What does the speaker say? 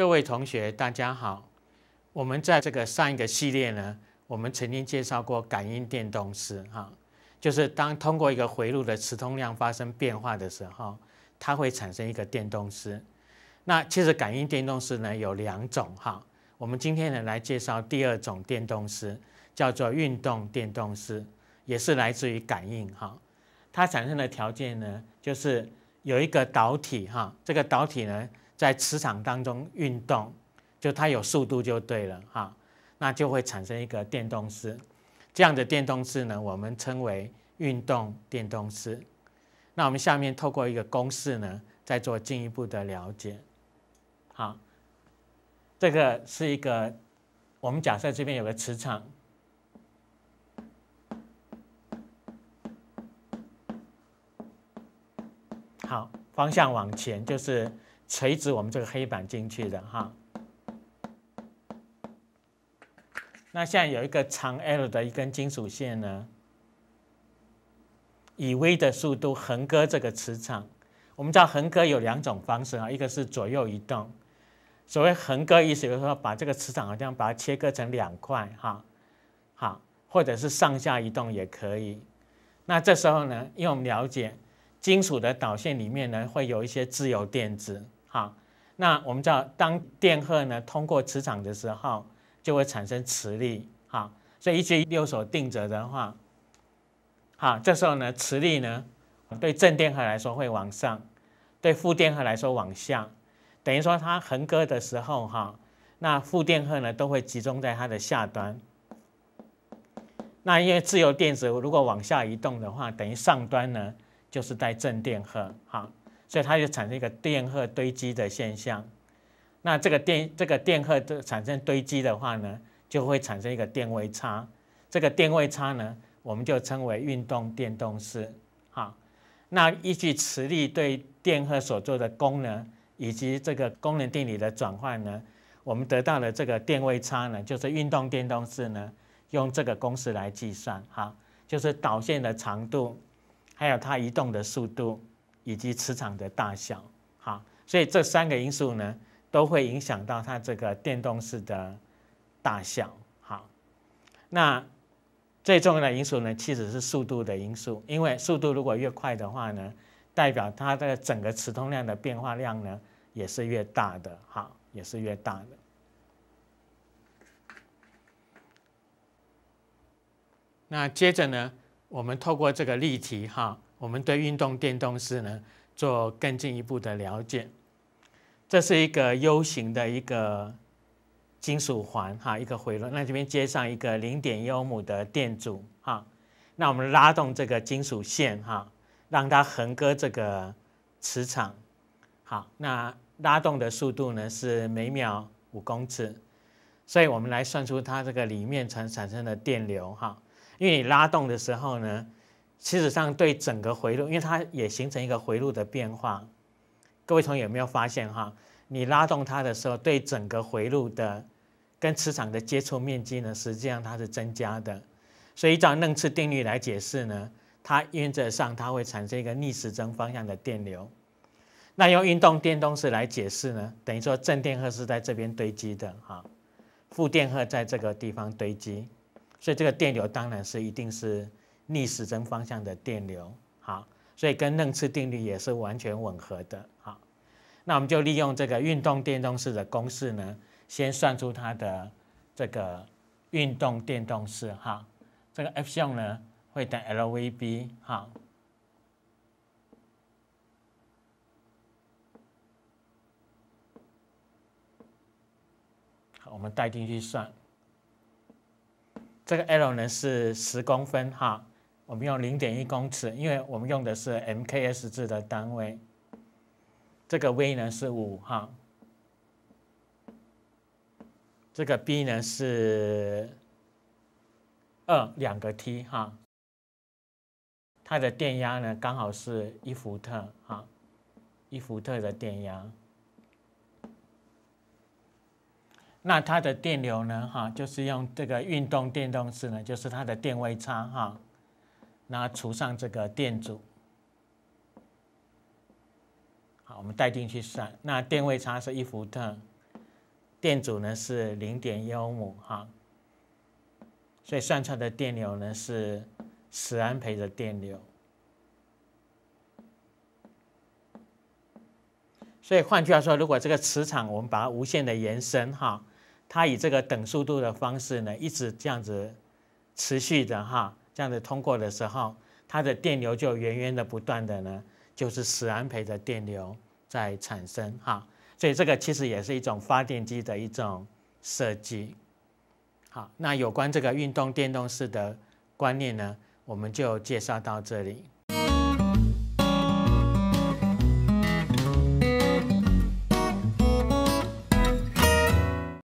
各位同学，大家好。我们在这个上一个系列呢，我们曾经介绍过感应电动势，哈，就是当通过一个回路的磁通量发生变化的时候，它会产生一个电动势。那其实感应电动势呢有两种，哈，我们今天呢来介绍第二种电动势，叫做运动电动势，也是来自于感应，哈。它产生的条件呢，就是有一个导体，哈，这个导体呢。在磁场当中运动，就它有速度就对了哈，那就会产生一个电动势。这样的电动势呢，我们称为运动电动势。那我们下面透过一个公式呢，再做进一步的了解。好，这个是一个，我们假设这边有个磁场，好，方向往前就是。垂直我们这个黑板进去的哈，那现在有一个长 L 的一根金属线呢，以 v 的速度横割这个磁场。我们知道横割有两种方式啊，一个是左右移动，所谓横割意思就是说把这个磁场好像把它切割成两块哈，好，或者是上下移动也可以。那这时候呢，因为我们了解金属的导线里面呢会有一些自由电子。好，那我们知道，当电荷呢通过磁场的时候，就会产生磁力。哈，所以依据六手定则的话，好，这时候呢，磁力呢，对正电荷来说会往上，对负电荷来说往下，等于说它横割的时候，哈，那负电荷呢都会集中在它的下端。那因为自由电子如果往下移动的话，等于上端呢就是带正电荷。哈。所以它就产生一个电荷堆积的现象，那这个电这个电荷的产生堆积的话呢，就会产生一个电位差，这个电位差呢，我们就称为运动电动势，好，那依据磁力对电荷所做的功能，以及这个功能定理的转换呢，我们得到的这个电位差呢，就是运动电动势呢，用这个公式来计算，好，就是导线的长度，还有它移动的速度。以及磁场的大小，哈，所以这三个因素呢，都会影响到它这个电动式的大小，哈。那最重要的因素呢，其实是速度的因素，因为速度如果越快的话呢，代表它的整个磁通量的变化量呢，也是越大的，哈，也是越大的。那接着呢，我们透过这个例题，哈。我们对运动电动式呢做更进一步的了解，这是一个 U 型的一个金属环哈，一个回路。那这边接上一个零点欧姆的电阻哈，那我们拉动这个金属线哈，让它横割这个磁场。好，那拉动的速度呢是每秒五公尺，所以我们来算出它这个里面产产生的电流哈，因为你拉动的时候呢。其实上，对整个回路，因为它也形成一个回路的变化。各位同学有没有发现哈？你拉动它的时候，对整个回路的跟磁场的接触面积呢，实际上它是增加的。所以依照楞次定律来解释呢，它原则上它会产生一个逆时针方向的电流。那用运动电动势来解释呢，等于说正电荷是在这边堆积的哈，负电荷在这个地方堆积，所以这个电流当然是一定是。逆时针方向的电流，好，所以跟楞次定律也是完全吻合的，好，那我们就利用这个运动电动式的公式呢，先算出它的这个运动电动式，哈，这个 F 项呢会等 LVB，好，我们带进去算，这个 L 呢是十公分，哈。我们用零点一公尺，因为我们用的是 MKS 制的单位。这个 v 呢是五哈，这个 b 呢是二两个 t 哈，它的电压呢刚好是一伏特哈，一伏特的电压。那它的电流呢哈，就是用这个运动电动势呢，就是它的电位差哈。那除上这个电阻，好，我们带进去算。那电位差是一伏特，电阻呢是零点幺五哈，所以算出来的电流呢是十安培的电流。所以换句话说，如果这个磁场我们把它无限的延伸哈，它以这个等速度的方式呢，一直这样子持续的哈。这样子通过的时候，它的电流就源源的不断的呢，就是十安培的电流在产生哈，所以这个其实也是一种发电机的一种设计。好，那有关这个运动电动式的观念呢，我们就介绍到这里。